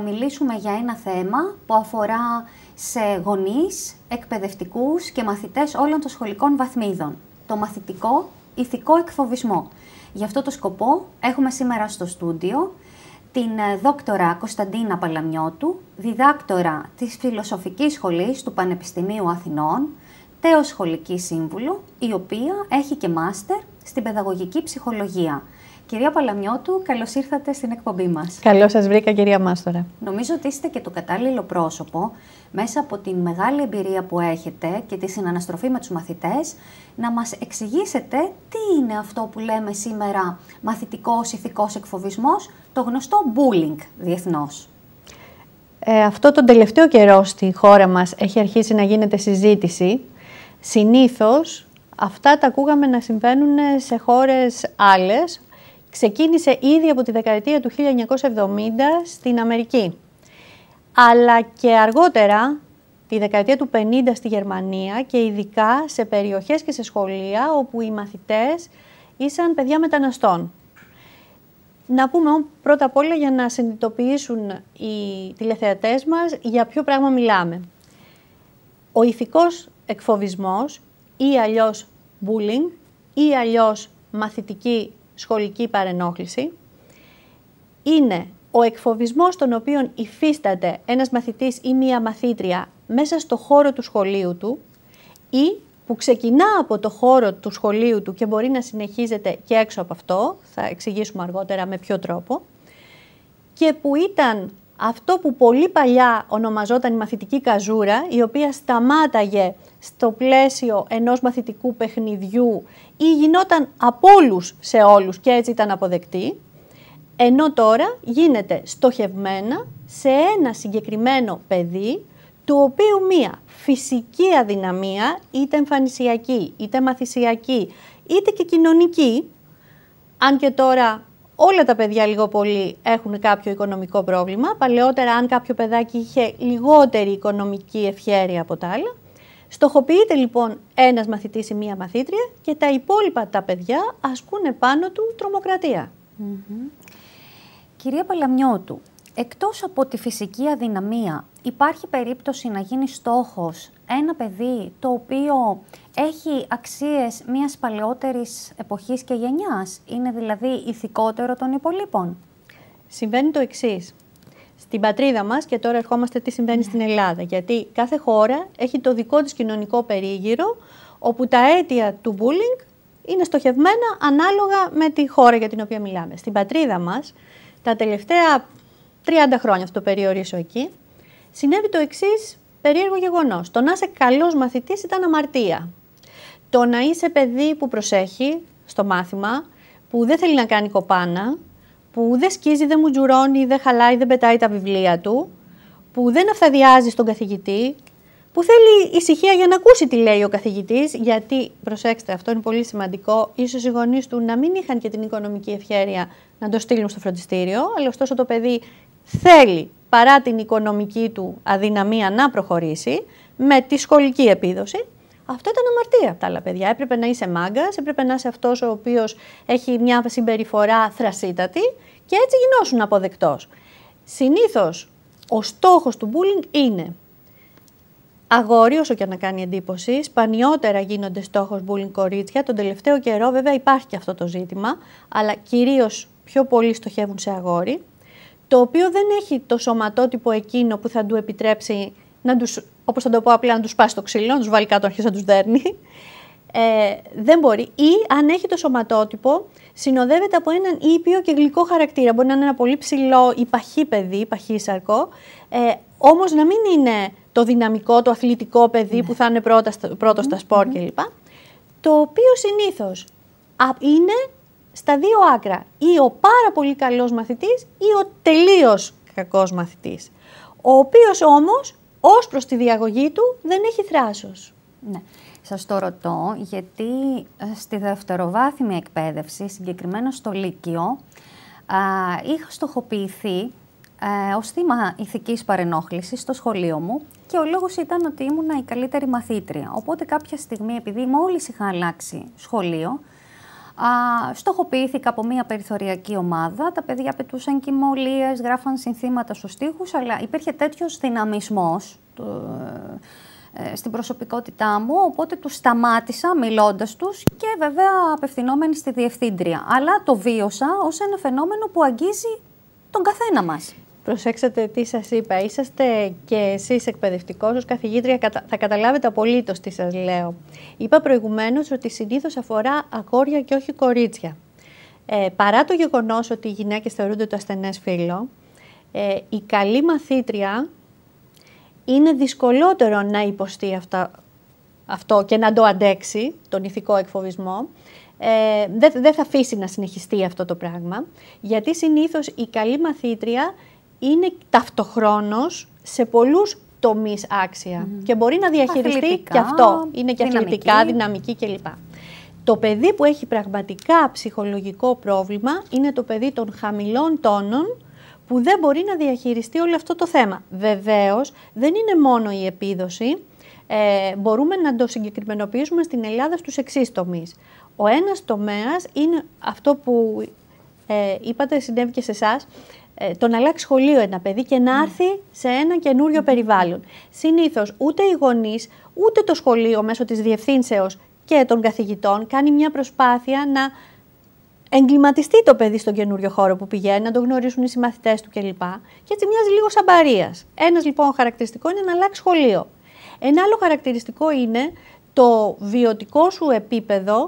μιλήσουμε για ένα θέμα που αφορά σε γονείς, εκπαιδευτικούς και μαθητές όλων των σχολικών βαθμίδων. Το μαθητικό ηθικό εκφοβισμό. Γι' αυτό το σκοπό έχουμε σήμερα στο στούντιο την ε, δόκτορα Κωνσταντίνα Παλαμιώτου, διδάκτορα της Φιλοσοφικής Σχολής του Πανεπιστημίου Αθηνών, τέος σχολική σύμβουλο, η οποία έχει και μάστερ στην παιδαγωγική ψυχολογία. Κυρία Παλαμιώτου, καλώς ήρθατε στην εκπομπή μας. Καλώς σας βρήκα, κυρία Μάστορα. Νομίζω ότι είστε και το κατάλληλο πρόσωπο μέσα από την μεγάλη εμπειρία που έχετε και τη συναναστροφή με τους μαθητές να μας εξηγήσετε τι είναι αυτό που λέμε σήμερα μαθητικός ηθικός εκφοβισμός, το γνωστό bullying διεθνώς. Ε, αυτό τον τελευταίο καιρό στη χώρα μας έχει αρχίσει να γίνεται συζήτηση. Συνήθως αυτά τα ακούγαμε να συμβαίνουν σε χώρες άλλες ξεκίνησε ήδη από τη δεκαετία του 1970 στην Αμερική. Αλλά και αργότερα, τη δεκαετία του 50 στη Γερμανία και ειδικά σε περιοχές και σε σχολεία όπου οι μαθητές ήσαν παιδιά μεταναστών. Να πούμε πρώτα απ' όλα για να συνειδητοποιήσουν οι τηλεθεατές μας για ποιο πράγμα μιλάμε. Ο ηθικός εκφοβισμός ή αλλιώς bullying ή αλλιώς μαθητική σχολική παρενόχληση είναι ο εκφοβισμός τον οποίο υφίσταται ένας μαθητής ή μία μαθήτρια μέσα στο χώρο του σχολείου του ή που ξεκινά από το χώρο του σχολείου του και μπορεί να συνεχίζεται και έξω από αυτό, θα εξηγήσουμε αργότερα με ποιο τρόπο, και που ήταν αυτό που πολύ παλιά ονομαζόταν η μαθητική καζούρα, η οποία σταμάταγε στο πλαίσιο ενός μαθητικού παιχνιδιού ή γινόταν από όλους σε όλους και έτσι ήταν αποδεκτή, ενώ τώρα γίνεται στοχευμένα σε ένα συγκεκριμένο παιδί, του οποίου μία φυσική αδυναμία, είτε εμφανισιακή, είτε μαθησιακή, είτε και κοινωνική, αν και τώρα Όλα τα παιδιά λίγο πολύ έχουν κάποιο οικονομικό πρόβλημα. Παλαιότερα, αν κάποιο παιδάκι είχε λιγότερη οικονομική ευχέρεια από τα άλλα. Στοχοποιείται λοιπόν ένας μαθητής ή μία μαθήτρια και τα υπόλοιπα τα παιδιά ασκούν πάνω του τρομοκρατία. Mm Κυρία Παλαμιώτου, Εκτός από τη φυσική αδυναμία, υπάρχει περίπτωση να γίνει στόχος ένα παιδί το οποίο έχει αξίες μιας παλαιότερης εποχής και γενιάς, είναι δηλαδή ηθικότερο των υπολείπων. Συμβαίνει το εξής. Στην πατρίδα μας, και τώρα ερχόμαστε τι συμβαίνει στην ναι. Ελλάδα, γιατί κάθε χώρα έχει το δικό της κοινωνικό περίγυρο, όπου τα αίτια του bullying είναι στοχευμένα ανάλογα με τη χώρα για την οποία μιλάμε. Στην πατρίδα μας, τα τελευταία 30 χρόνια, θα το περιορίσω εκεί, συνέβη το εξής περίεργο γεγονός. Το να είσαι καλός μαθητής ήταν αμαρτία. Το να είσαι παιδί που προσέχει στο μάθημα, που δεν θέλει να κάνει κοπάνα, που δεν σκίζει, δεν μου τζουρώνει, δεν χαλάει, δεν πετάει τα βιβλία του, που δεν αυθαδιάζει στον καθηγητή, που θέλει ησυχία για να ακούσει τι λέει ο καθηγητής, γιατί προσέξτε, αυτό είναι πολύ σημαντικό. ίσως οι γονείς του να μην είχαν και την οικονομική ευχέρεια να το στείλουν στο φροντιστήριο, αλλά ωστόσο το παιδί θέλει παρά την οικονομική του αδυναμία να προχωρήσει με τη σχολική επίδοση, αυτό ήταν αμαρτία από τα άλλα παιδιά. Έπρεπε να είσαι μάγκας, έπρεπε να είσαι αυτός ο οποίος έχει μια συμπεριφορά θρασίτατη και έτσι γινόσουν αποδεκτός. Συνήθως ο στόχος του bullying είναι αγόρι, όσο και να κάνει εντύπωση. Σπανιότερα γίνονται στόχος bullying κορίτσια. Τον τελευταίο καιρό βέβαια υπάρχει και αυτό το ζήτημα, αλλά κυρίως πιο πολύ στοχεύουν σε αγόρι το οποίο δεν έχει το σωματότυπο εκείνο που θα του επιτρέψει να τους, όπως θα το πω απλά, να τους πάσει το ξύλο, να τους βάλει κάτω αρχές να τους δέρνει. Ε, δεν μπορεί. Ή αν έχει το σωματότυπο, συνοδεύεται από έναν ήπιο και γλυκό χαρακτήρα. Μπορεί να είναι ένα πολύ ψηλό ή παχύ παιδί, παχύσαρκο, ε, όμως να μην είναι το δυναμικό, το αθλητικό παιδί που θα είναι πρώτος στα σπορ ναι. κλπ. Το οποίο συνήθως είναι στα δύο άκρα, ή ο πάρα πολύ καλός μαθητής ή ο τελείως κακός μαθητής, ο οποίος όμως ως προς τη διαγωγή του δεν έχει θράσος. Ναι. Σας το ρωτώ γιατί ε, στη δευτεροβάθμια εκπαίδευση, συγκεκριμένα στο Λύκειο, είχα στοχοποιηθεί α, ε, ως θύμα ηθικής παρενόχλησης στο σχολείο μου και ο λόγος ήταν ότι ήμουν η καλύτερη μαθήτρια. Οπότε κάποια στιγμή, επειδή μόλις είχα αλλάξει σχολείο, Α, στοχοποιήθηκα από μια περιθωριακή ομάδα. Τα παιδιά πετούσαν κοιμωλίες, γράφαν συνθήματα στους τοίχου, αλλά υπήρχε τέτοιος δυναμισμός ε, ε, στην προσωπικότητά μου, οπότε τους σταμάτησα μιλώντας τους και βέβαια απευθυνόμενοι στη διευθύντρια. Αλλά το βίωσα ως ένα φαινόμενο που αγγίζει τον καθένα μας. Προσέξτε τι σας είπα. Είσαστε και εσείς εκπαιδευτικός ως καθηγήτρια, θα καταλάβετε απολύτως τι σας λέω. Είπα προηγουμένως ότι συνήθως αφορά αγόρια και όχι κορίτσια. Ε, παρά το γεγονός ότι οι γυναίκες θεωρούνται το ασθενές φύλλο, ε, η καλή μαθήτρια είναι δυσκολότερο να υποστεί αυτά, αυτό και να το αντέξει, τον ηθικό εκφοβισμό, ε, δεν δε θα αφήσει να συνεχιστεί αυτό το πράγμα, γιατί συνήθως η καλή μαθήτρια είναι ταυτοχρόνως σε πολλούς τομείς άξια και μπορεί να διαχειριστεί και αυτό. Είναι και αθλητικά, δυναμική, κλπ. Το παιδί που έχει πραγματικά ψυχολογικό πρόβλημα είναι το παιδί των χαμηλών τόνων που δεν μπορεί να διαχειριστεί όλο αυτό το θέμα. Βεβαίως, δεν είναι μόνο η επίδοση. Ε, μπορούμε να το συγκεκριμενοποιήσουμε στην Ελλάδα στους εξής τομείς. Ο ένας τομέας είναι αυτό που ε, είπατε, συνέβη και σε εσάς, ε, το να αλλάξει σχολείο ένα παιδί και να ναι. έρθει σε ένα καινούριο περιβάλλον. Συνήθως ούτε οι γονείς, ούτε το σχολείο μέσω της διευθύνσεως και των καθηγητών κάνει μια προσπάθεια να εγκληματιστεί το παιδί στον καινούριο χώρο που πηγαίνει, να το γνωρίσουν οι συμμαθητές του κλπ. Και έτσι μοιάζει λίγο σαν Ένας λοιπόν χαρακτηριστικό είναι να αλλάξει σχολείο. Ένα άλλο χαρακτηριστικό είναι το βιωτικό σου επίπεδο